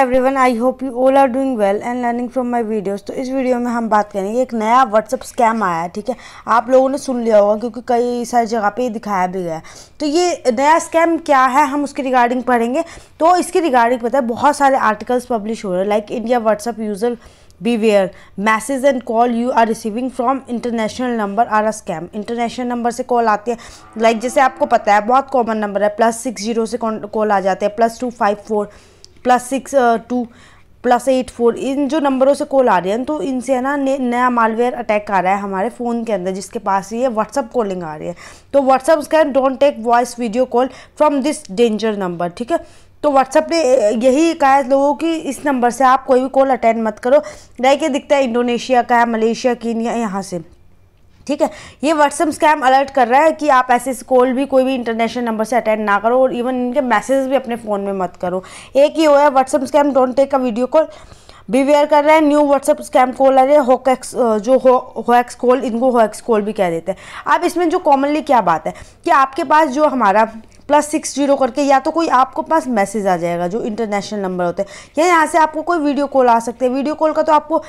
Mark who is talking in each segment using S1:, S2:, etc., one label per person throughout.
S1: Every everyone I hope you all are doing well and learning from my videos तो इस video में हम बात करेंगे एक नया व्हाट्सअप स्कैम आया है ठीक है आप लोगों ने सुन लिया होगा क्योंकि कई सारी जगह पे ये दिखाया भी गया तो ये नया स्कैम क्या है हम उसके रिगार्डिंग पढ़ेंगे तो इसके रिगार्डिंग पता है बहुत सारे आर्टिकल्स पब्लिश हो रहे हैं like India WhatsApp user beware message and call you are receiving from international number are a scam international number से कॉल आती है लाइक like जैसे आपको पता है बहुत कॉमन नंबर है प्लस सिक्स जीरो से कॉल आ जाते हैं plus two five four plus six two plus eight four इन जो नंबरों से तो कॉल आ रही है तो इनसे है ना नया मालवेयर अटैक आ रहा है हमारे फ़ोन के अंदर जिसके पास ये व्हाट्सअप कॉलिंग आ रही है तो WhatsApp can don't take voice video call from this danger number ठीक है तो व्हाट्सअप ने यही कहा है लोगों की इस नंबर से आप कोई भी कॉल अटेंड मत करो लाइक ये दिखता है इंडोनेशिया का है मलेशिया की यहाँ से ठीक है ये व्हाट्सअप स्कैम अलर्ट कर रहा है कि आप ऐसे कॉल भी कोई भी इंटरनेशनल नंबर से अटेंड ना करो और इवन इनके मैसेज भी अपने फ़ोन में मत करो एक ही हुआ है WhatsApp scam don't take a video call beware कर रहे हैं न्यू व्हाट्सअप स्कैम कॉल आ रहे होकैक्स जो हो होक्स कॉल इनको होक्स कॉल भी कह देते हैं अब इसमें जो कॉमनली क्या बात है कि आपके पास जो हमारा प्लस सिक्स जीरो करके या तो कोई आपको पास मैसेज आ जाएगा जो इंटरनेशनल नंबर होते हैं या यहाँ से आपको कोई वीडियो कॉल आ सकते हैं वीडियो कॉल का तो आपको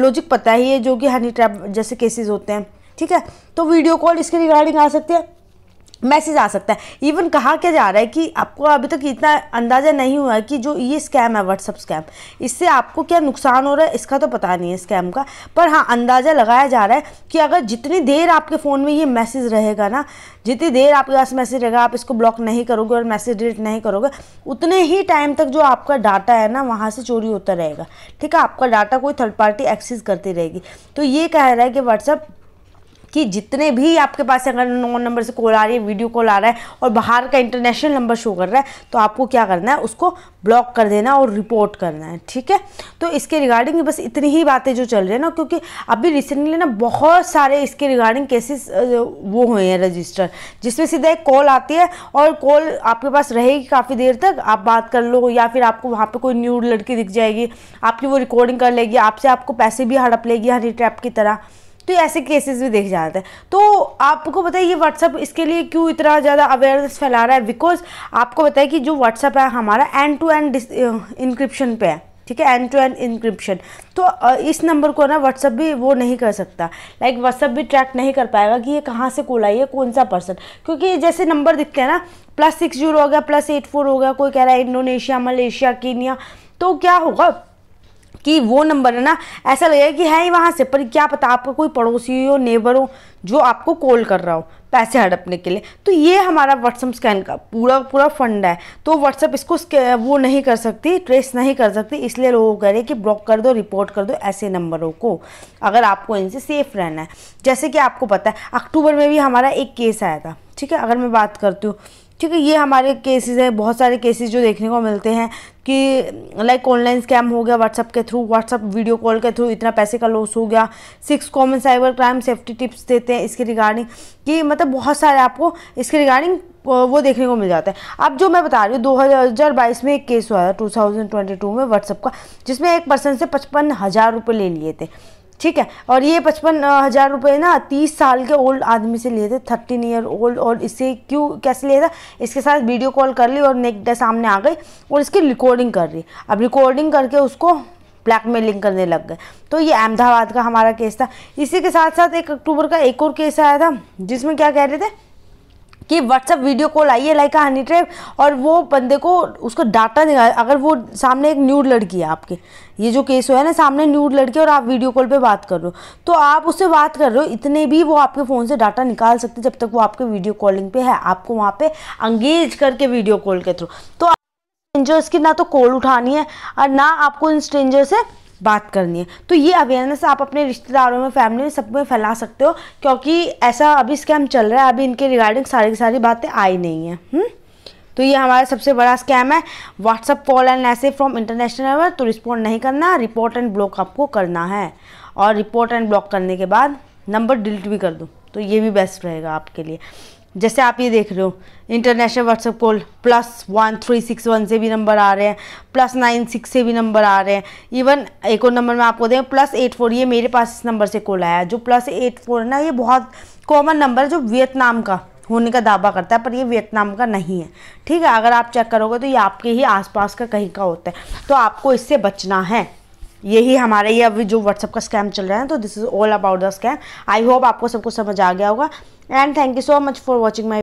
S1: लॉजिक uh, पता ही है जो कि हनी ट्रैप जैसे केसेस होते हैं ठीक है तो वीडियो कॉल इसके रिगार्डिंग आ सकते हैं मैसेज आ सकता है इवन कहा क्या जा रहा है कि आपको अभी तक इतना अंदाज़ा नहीं हुआ है कि जो ये स्कैम है व्हाट्सअप स्कैम इससे आपको क्या नुकसान हो रहा है इसका तो पता नहीं है स्कैम का पर हाँ अंदाज़ा लगाया जा रहा है कि अगर जितनी देर आपके फ़ोन में ये मैसेज रहेगा ना जितनी देर आपके पास मैसेज रहेगा आप इसको ब्लॉक नहीं करोगे और मैसेज डिलीट नहीं करोगे उतने ही टाइम तक जो आपका डाटा है ना वहाँ से चोरी होता रहेगा ठीक है आपका डाटा कोई थर्ड पार्टी एक्सेस करती रहेगी तो ये कह रहा है कि व्हाट्सअप कि जितने भी आपके पास अगर नौ नंबर से कॉल आ रही है वीडियो कॉल आ रहा है और बाहर का इंटरनेशनल नंबर शो कर रहा है तो आपको क्या करना है उसको ब्लॉक कर देना और रिपोर्ट करना है ठीक है तो इसके रिगार्डिंग बस इतनी ही बातें जो चल रही है ना क्योंकि अभी रिसेंटली ना बहुत सारे इसके रिगार्डिंग केसेस वो हुए हैं रजिस्टर जिसमें सीधा एक कॉल आती है और कॉल आपके पास रहेगी काफ़ी देर तक आप बात कर लो या फिर आपको वहाँ पे कोई न्यूड लड़की दिख जाएगी आपकी वो रिकॉर्डिंग कर लेगी आपसे आपको पैसे भी हड़प लेगी हनी ट्रैप की तरह तो ऐसे केसेस भी देखे जाते हैं तो आपको बताइए ये व्हाट्सअप इसके लिए क्यों इतना ज़्यादा अवेयरनेस फैला रहा है बिकॉज आपको बताया कि जो व्हाट्सअप है हमारा एंड टू एंड इंक्रिप्शन पे है ठीक है एंड टू एंड इंक्रिप्शन तो इस नंबर को ना व्हाट्सअप भी वो नहीं कर सकता लाइक व्हाट्सअप भी ट्रैक नहीं कर पाएगा कि ये कहाँ से कॉल आई है कौन सा पर्सन क्योंकि जैसे नंबर दिखते हैं ना प्लस सिक्स जीरो हो गया प्लस एट फोर हो गया कोई कह रहा है इंडोनेशिया मलेशिया कीनिया तो क्या होगा कि वो नंबर है ना ऐसा लगेगा कि है ही वहाँ से पर क्या पता आपका कोई पड़ोसी हो नेबर हो जो आपको कॉल कर रहा हो पैसे हड़पने के लिए तो ये हमारा व्हाट्सअप स्कैन का पूरा पूरा फंड है तो व्हाट्सअप इसको वो नहीं कर सकती ट्रेस नहीं कर सकती इसलिए लोग कह रहे हैं कि ब्लॉक कर दो रिपोर्ट कर दो ऐसे नंबरों को अगर आपको इनसे सेफ़ रहना है जैसे कि आपको पता है अक्टूबर में भी हमारा एक केस आया था ठीक है अगर मैं बात करती हूँ ठीक है ये हमारे केसेस हैं बहुत सारे केसेस जो देखने को मिलते हैं कि लाइक ऑनलाइन स्कैम हो गया व्हाट्सअप के थ्रू व्हाट्सअप वीडियो कॉल के थ्रू इतना पैसे का लॉस हो गया six common cyber crime safety tips देते हैं इसके रिगार्डिंग कि मतलब बहुत सारे आपको इसके रिगार्डिंग वो देखने को मिल जाता है अब जो मैं बता रही हूँ दो में एक केस हुआ था टू में व्हाट्सअप का जिसमें एक पर्सन से पचपन हज़ार रुपये ले लिए थे ठीक है और ये पचपन हज़ार रुपये ना तीस साल के ओल्ड आदमी से लिए थे थर्टीन ईयर ओल्ड और इसे क्यों कैसे लिया था इसके साथ वीडियो कॉल कर ली और नेक्स्ट डे सामने आ गई और इसकी रिकॉर्डिंग कर रही अब रिकॉर्डिंग करके उसको ब्लैकमेलिंग करने लग गए तो ये अहमदाबाद का हमारा केस था इसी के साथ साथ एक अक्टूबर का एक और केस आया था जिसमें क्या कह रहे थे कि व्हाट्सअप वीडियो कॉल आई है लाइक हनी ट्रैप और वो बंदे को उसको डाटा देगा अगर वो सामने एक न्यूड लड़की है आपके ये जो केस हुआ है ना सामने न्यूड लड़की और आप वीडियो कॉल पे बात कर रहे हो तो आप उससे बात कर रहे हो इतने भी वो आपके फ़ोन से डाटा निकाल सकते जब तक वो आपके वीडियो कॉलिंग पे है आपको वहाँ पे अंगेज करके वीडियो कॉल के थ्रू तो स्ट्रेंजर्स की ना तो कॉल उठानी है और ना आपको इन स्ट्रेंजर से बात करनी है तो ये अवेयरनेस आप अपने रिश्तेदारों में फैमिली में सब में फैला सकते हो क्योंकि ऐसा अभी स्कैम चल रहा है अभी इनके रिगार्डिंग सारी की सारी बातें आई नहीं है हु? हम्म। तो ये हमारा सबसे बड़ा स्कैम है WhatsApp call and message from international level तो रिस्पॉन्ड नहीं करना रिपोर्ट एंड ब्लॉक आपको करना है और रिपोर्ट एंड ब्लॉक करने के बाद नंबर डिलीट भी कर दो तो ये भी बेस्ट रहेगा आपके लिए जैसे आप ये देख रहे हो international WhatsApp call plus one three six one से भी नंबर आ रहे हैं प्लस नाइन सिक्स से भी नंबर आ रहे हैं इवन एक और नंबर में आपको दें प्लस एट फोर ये मेरे पास इस नंबर से कॉल आया जो प्लस एट फोर है ना ये बहुत कॉमन नंबर है जो वियतनाम का होने का दावा करता है पर ये वियतनाम का नहीं है ठीक है अगर आप चेक करोगे तो ये आपके ही आसपास का कहीं का होता है तो आपको इससे बचना है यही हमारा ये अभी जो व्हाट्सअप का स्कैम चल रहा है तो this is all about the scam I hope आपको सब कुछ समझ आ गया होगा and thank you so much for watching my